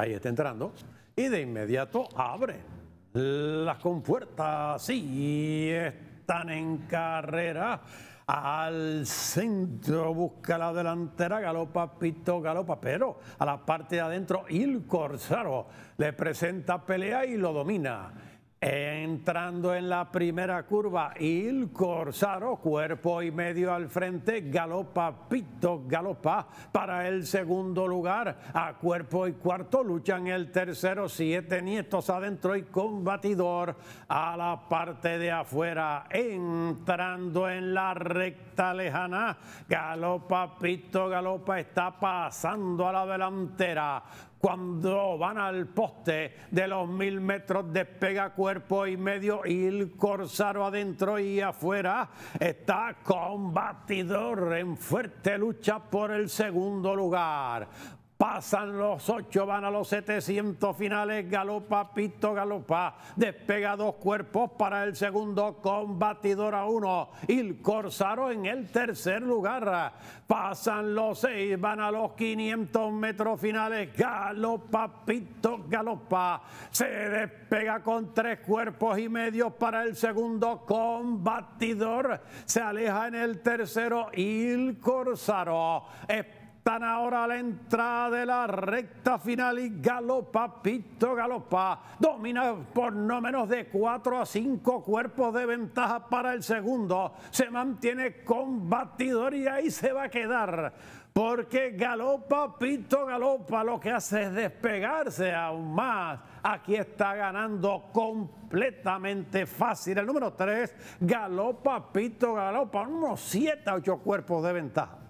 ahí está entrando, y de inmediato abre las compuertas, y están en carrera. Al centro busca la delantera, galopa, pito, galopa, pero a la parte de adentro, Il Corsaro le presenta pelea y lo domina. Entrando en la primera curva, il Corsaro, cuerpo y medio al frente, galopa Pito Galopa para el segundo lugar. A cuerpo y cuarto luchan el tercero, siete nietos adentro y combatidor a la parte de afuera. Entrando en la recta lejana, galopa Pito Galopa está pasando a la delantera cuando van al poste de los mil metros despega cuerpo y medio y el Corsaro adentro y afuera está combatidor en fuerte lucha por el segundo lugar. Pasan los ocho, van a los 700 finales. Galopa, Pito, Galopa. Despega dos cuerpos para el segundo. Combatidor a uno. El Corsaro en el tercer lugar. Pasan los seis, van a los 500 metros finales. Galopa, Pito, Galopa. Se despega con tres cuerpos y medio para el segundo. Combatidor se aleja en el tercero. El Corsaro están ahora a la entrada de la recta final y galopa, pito, galopa. Domina por no menos de 4 a 5 cuerpos de ventaja para el segundo. Se mantiene combatidor y ahí se va a quedar. Porque galopa, pito, galopa, lo que hace es despegarse aún más. Aquí está ganando completamente fácil. El número 3, galopa, pito, galopa, unos 7 a 8 cuerpos de ventaja.